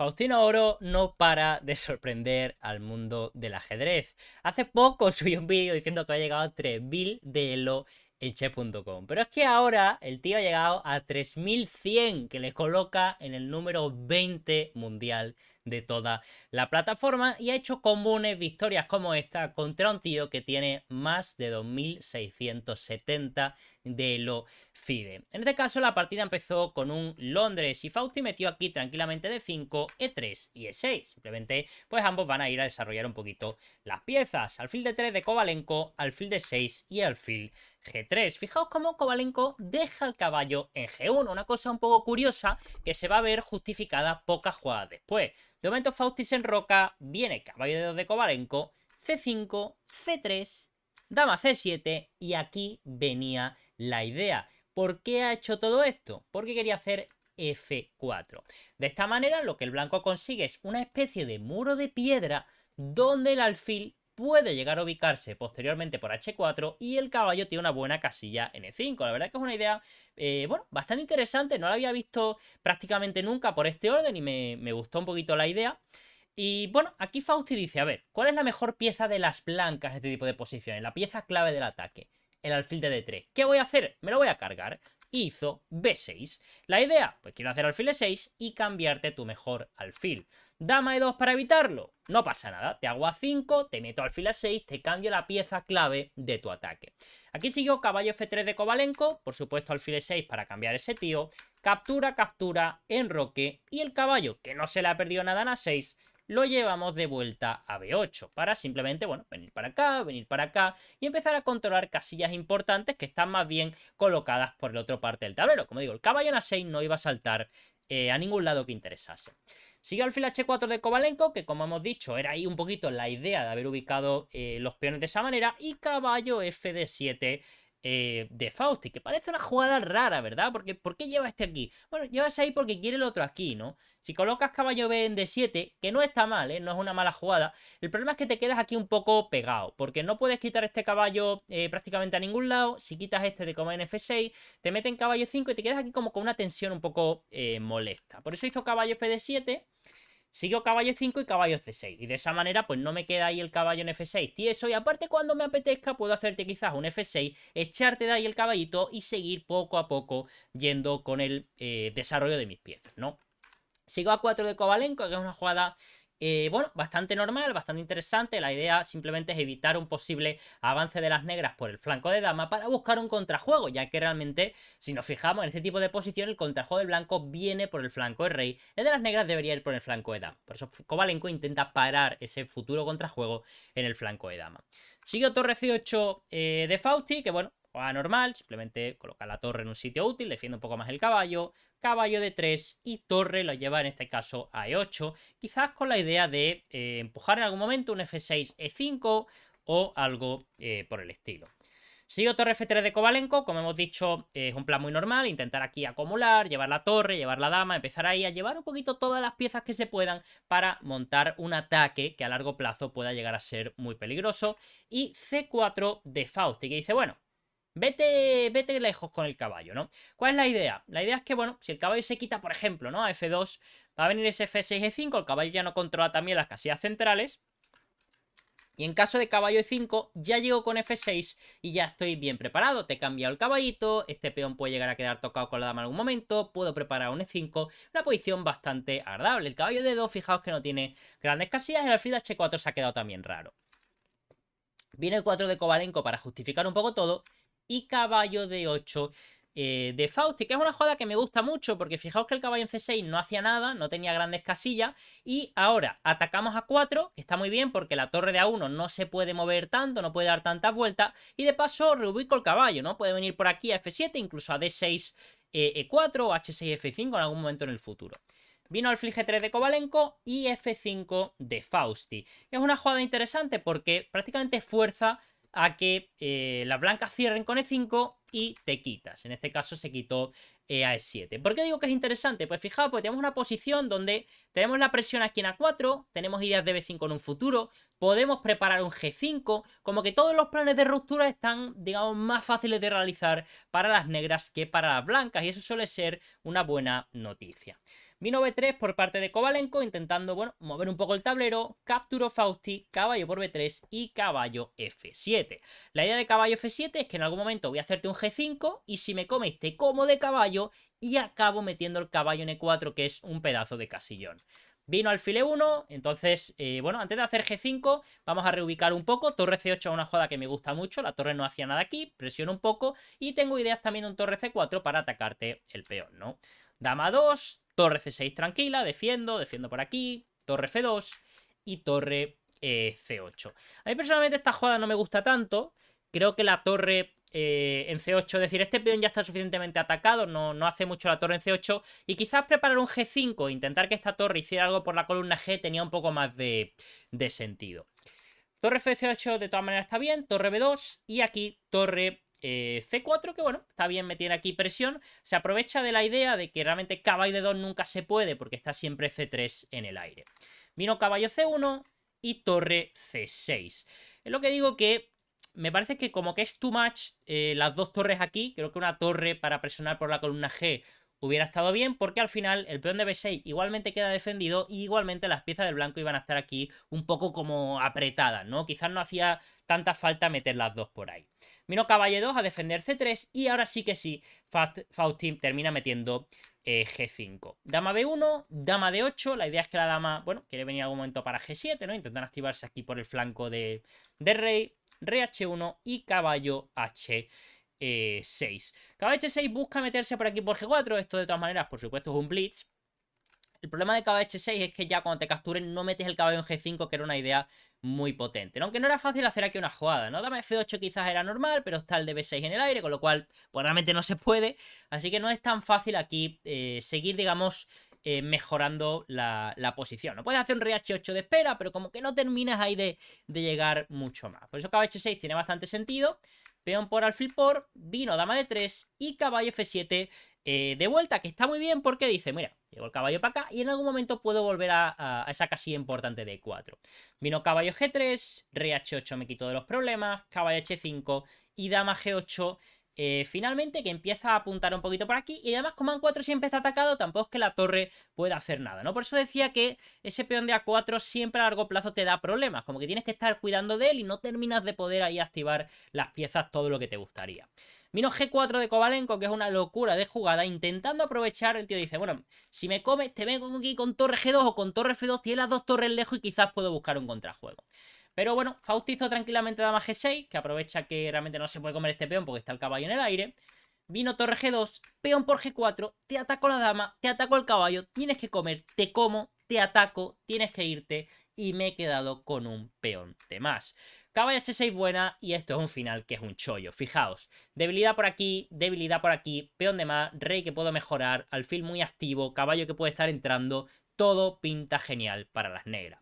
Faustino Oro no para de sorprender al mundo del ajedrez. Hace poco subí un vídeo diciendo que ha llegado a 3.000 de Elo en Pero es que ahora el tío ha llegado a 3100, que le coloca en el número 20 mundial de toda la plataforma y ha hecho comunes victorias como esta contra un tío que tiene más de 2670 de lo FIDE. En este caso la partida empezó con un Londres y Fauti metió aquí tranquilamente de 5, E3 y E6. Simplemente pues ambos van a ir a desarrollar un poquito las piezas. Alfil de 3 de Kovalenko, alfil de 6 y alfil G3. Fijaos cómo Kovalenko deja el caballo en G1, una cosa un poco curiosa que se va a ver justificada pocas jugadas después. De momento Faustis en enroca, viene caballo de Kovalenko, C5, C3, dama C7 y aquí venía la idea. ¿Por qué ha hecho todo esto? Porque quería hacer F4. De esta manera lo que el blanco consigue es una especie de muro de piedra donde el alfil puede llegar a ubicarse posteriormente por H4 y el caballo tiene una buena casilla en E5. La verdad que es una idea, eh, bueno, bastante interesante, no la había visto prácticamente nunca por este orden y me, gustó un poquito la idea. Y bueno, aquí Fausti dice, a ver, ¿cuál es la mejor pieza de las blancas en este tipo de posiciones? La pieza clave del ataque, el alfil de D3. ¿Qué voy a hacer? Me lo voy a cargar hizo B6. La idea, pues quiero hacer alfil E6 y cambiarte tu mejor alfil. Dama E2 para evitarlo, no pasa nada, te hago a 5, te meto alfil A6, te cambio la pieza clave de tu ataque. Aquí siguió caballo F3 de Kovalenko, por supuesto alfil E6 para cambiar ese tío, captura, captura, enroque y el caballo, que no se le ha perdido nada en A6, lo llevamos de vuelta a B8 para simplemente, bueno, venir para acá, venir para acá y empezar a controlar casillas importantes que están más bien colocadas por la otra parte del tablero. Como digo, el caballo en A6 no iba a saltar eh, a ningún lado que interesase. Siguió alfil H4 de Kovalenko, que como hemos dicho, era ahí un poquito la idea de haber ubicado eh, los peones de esa manera, y caballo F 7 eh, de Fausti, que parece una jugada rara, ¿verdad? Porque ¿por qué lleva este aquí? Bueno, llevas ahí porque quiere el otro aquí, ¿no? Si colocas caballo B en D7, que no está mal, ¿eh? No es una mala jugada. El problema es que te quedas aquí un poco pegado, porque no puedes quitar este caballo eh, prácticamente a ningún lado. Si quitas este de como en F6, te meten caballo 5 y te quedas aquí como con una tensión un poco molesta. Por eso hizo caballo F de 7 Sigo caballo 5 y caballo C6. Y de esa manera, pues no me queda ahí el caballo en F6 Y eso, Y aparte, cuando me apetezca, puedo hacerte quizás un F6, echarte de ahí el caballito y seguir poco a poco yendo con el eh, desarrollo de mis piezas, ¿no? Sigo a 4 de Cobalenco, que es una jugada eh, bueno, bastante normal, bastante interesante. La idea simplemente es evitar un posible avance de las negras por el flanco de dama para buscar un contrajuego, ya que realmente, si nos fijamos en este tipo de posición, el contrajuego del blanco viene por el flanco de rey, el de las negras debería ir por el flanco de dama. Por eso Kovalenko intenta parar ese futuro contrajuego en el flanco de dama. Sigue torre C8 eh, de Fausti, que bueno, o normal, simplemente coloca la torre en un sitio útil, defiende un poco más el caballo, caballo de 3 y torre lo lleva en este caso a E8, quizás con la idea de eh, empujar en algún momento un F6, E5 o algo eh, por el estilo. Sigo torre F3 de Kovalenko, como hemos dicho, es un plan muy normal, intentar aquí acumular, llevar la torre, llevar la dama, empezar ahí a llevar un poquito todas las piezas que se puedan para montar un ataque que a largo plazo pueda llegar a ser muy peligroso. Y C4 de Fausti, que dice, bueno, Vete, vete lejos con el caballo, ¿no? ¿Cuál es la idea? La idea es que, bueno, si el caballo se quita, por ejemplo, ¿no? A F2 va a venir ese F6, E5, el caballo ya no controla también las casillas centrales. Y en caso de caballo E5, ya llego con F6 y ya estoy bien preparado. Te he cambiado el caballito, este peón puede llegar a quedar tocado con la dama en algún momento, puedo preparar un E5, una posición bastante agradable. El caballo de 2 fijaos que no tiene grandes casillas, el alfil H4 se ha quedado también raro. Viene el 4 de Kovalenko para justificar un poco todo y caballo de 8 eh, de Fausti, que es una jugada que me gusta mucho porque fijaos que el caballo en C6 no hacía nada, no tenía grandes casillas y ahora atacamos a 4, que está muy bien porque la torre de A1 no se puede mover tanto, no puede dar tantas vueltas y de paso reubico el caballo, ¿no? Puede venir por aquí a F7, incluso a D6, E4 eh, e o H6, F5 en algún momento en el futuro. Vino al G3 de Kovalenko y F5 de Fausti. Es una jugada interesante porque prácticamente fuerza a que eh, las blancas cierren con E5 y te quitas. En este caso se quitó eh, a E7. ¿Por qué digo que es interesante? Pues fijaos, pues tenemos una posición donde tenemos la presión aquí en A4, tenemos ideas de B5 en un futuro, podemos preparar un G5, como que todos los planes de ruptura están, digamos, más fáciles de realizar para las negras que para las blancas, y eso suele ser una buena noticia. Vino B3 por parte de Kovalenko, intentando, bueno, mover un poco el tablero. Capturó Fausti, caballo por B3 y caballo F7. La idea de caballo F7 es que en algún momento voy a hacerte un G5 y si me comes te como de caballo y acabo metiendo el caballo en E4, que es un pedazo de casillón. Vino alfil 1 entonces, eh, bueno, antes de hacer G5, vamos a reubicar un poco. Torre C8 es una joda que me gusta mucho, la torre no hacía nada aquí, presiono un poco y tengo ideas también de un torre C4 para atacarte el peón, ¿no? Dama 2, Torre C6 tranquila, defiendo, defiendo por aquí, torre F2 y torre eh, C8. A mí personalmente esta jugada no me gusta tanto. Creo que la torre eh, en C8, es decir, este peón ya está suficientemente atacado, no, no hace mucho la torre en C8. Y quizás preparar un G5, e intentar que esta torre hiciera algo por la columna G, tenía un poco más de, sentido. Torre F8 de todas maneras está bien, torre B2 y aquí torre eh, C4, que bueno, está bien tiene aquí presión, se aprovecha de la idea de que realmente caballo de 2 nunca se puede porque está siempre C3 en el aire. Vino caballo C1 y torre C6. Es lo que digo que me parece que como que es too much eh, las dos torres aquí, creo que una torre para presionar por la columna G hubiera estado bien porque al final el peón de B6 igualmente queda defendido y igualmente las piezas del blanco iban a estar aquí un poco como apretadas, ¿no? Quizás no hacía tanta falta meter las dos por ahí. Vino caballo 2 a defender C3 y ahora sí que sí, Faustin termina metiendo eh, G5. Dama B1, dama D8, la idea es que la dama, bueno, quiere venir algún momento para G7, ¿no? Intentan activarse aquí por el flanco de, de rey, rey H1 y caballo H eh, 6. h 6 busca meterse por aquí por G4. Esto de todas maneras, por supuesto, es un blitz. El problema de h 6 es que ya cuando te capturen no metes el caballo en G5, que era una idea muy potente. Aunque no era fácil hacer aquí una jugada, ¿no? Dame F8 quizás era normal, pero está el de 6 en el aire, con lo cual pues realmente no se puede. Así que no es tan fácil aquí eh, seguir, digamos, eh, mejorando la, posición. No puedes hacer un rh 8 de espera, pero como que no terminas ahí de, llegar mucho más. Por eso h 6 tiene bastante sentido peón por alfil por, vino dama de 3 y caballo f7 eh, de vuelta, que está muy bien porque dice, mira, llevo el caballo para acá y en algún momento puedo volver a, esa casilla importante de 4. Vino caballo g3, rey h8 me quito de los problemas, caballo h5 y dama g8 eh, finalmente, que empieza a apuntar un poquito por aquí. Y además, como A4 siempre está atacado, tampoco es que la torre pueda hacer nada, ¿no? Por eso decía que ese peón de A4 siempre a largo plazo te da problemas. Como que tienes que estar cuidando de él y no terminas de poder ahí activar las piezas todo lo que te gustaría. Mino G4 de Kovalenko, que es una locura de jugada, intentando aprovechar, el tío dice, bueno, si me comes, te vengo aquí con torre G2 o con torre F2, tiene las dos torres lejos y quizás puedo buscar un contrajuego. Pero bueno, Faustizo tranquilamente dama G6, que aprovecha que realmente no se puede comer este peón porque está el caballo en el aire. Vino torre G2, peón por G4, te ataco la dama, te ataco el caballo, tienes que comer, te como, te ataco, tienes que irte y me he quedado con un peón de más. Caballo H6 buena y esto es un final que es un chollo, fijaos. Debilidad por aquí, debilidad por aquí, peón de más, rey que puedo mejorar, alfil muy activo, caballo que puede estar entrando, todo pinta genial para las negras.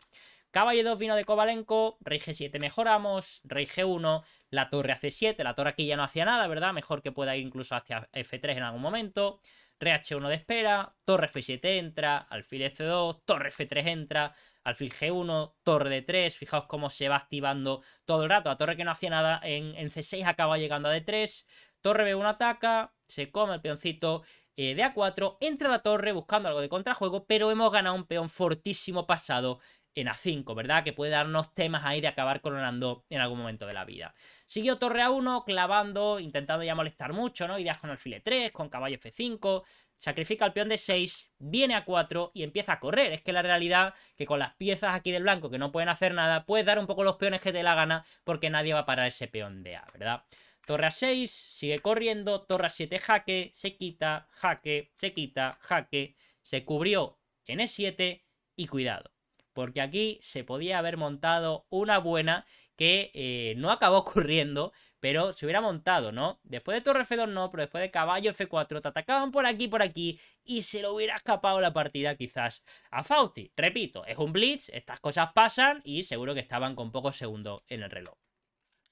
Caballo 2 vino de Kovalenko, rey G7 mejoramos, rey G1, la torre a C7, la torre aquí ya no hacía nada, ¿verdad? Mejor que pueda ir incluso hacia F3 en algún momento. Rey H1 de espera, torre F7 entra, alfil F2, torre F3 entra, alfil G1, torre D3, fijaos cómo se va activando todo el rato, la torre que no hacía nada en, C6 acaba llegando a D3, torre B1 ataca, se come el peoncito eh, de A4, entra la torre buscando algo de contrajuego, pero hemos ganado un peón fortísimo pasado en A5, ¿verdad? Que puede darnos temas ahí de acabar coronando en algún momento de la vida. Siguió torre A1, clavando, intentando ya molestar mucho, ¿no? Ideas con alfile 3 con caballo F5, sacrifica al peón de 6, viene a 4 y empieza a correr. Es que la realidad que con las piezas aquí del blanco que no pueden hacer nada, puedes dar un poco los peones que te la gana porque nadie va a parar ese peón de A, ¿verdad? Torre a 6, sigue corriendo, torre a 7 jaque, se quita, jaque, se quita, jaque, se cubrió en E7 y cuidado porque aquí se podía haber montado una buena que eh, no acabó ocurriendo, pero se hubiera montado, ¿no? Después de torre F2 no, pero después de caballo F4 te atacaban por aquí, por aquí, y se lo hubiera escapado la partida quizás a Fausti. Repito, es un blitz, estas cosas pasan y seguro que estaban con pocos segundos en el reloj.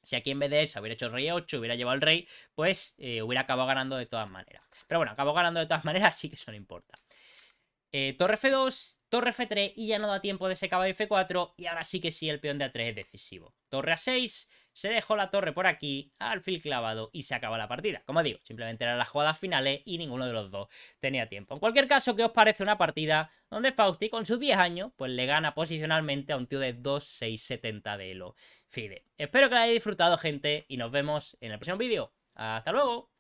Si aquí en vez de eso hubiera hecho rey 8, hubiera llevado al rey, pues eh, hubiera acabado ganando de todas maneras. Pero bueno, acabó ganando de todas maneras, así que eso no importa. Eh, torre F2 torre F3 y ya no da tiempo de ese caballo F4 y ahora sí que sí el peón de A3 es decisivo. Torre A6, se dejó la torre por aquí, alfil clavado y se acaba la partida. Como digo, simplemente eran las jugadas finales y ninguno de los dos tenía tiempo. En cualquier caso, ¿qué os parece una partida donde Fausti con sus 10 años pues le gana posicionalmente a un tío de 2.670 de Elo Fide? Espero que la hayáis disfrutado gente y nos vemos en el próximo vídeo. ¡Hasta luego!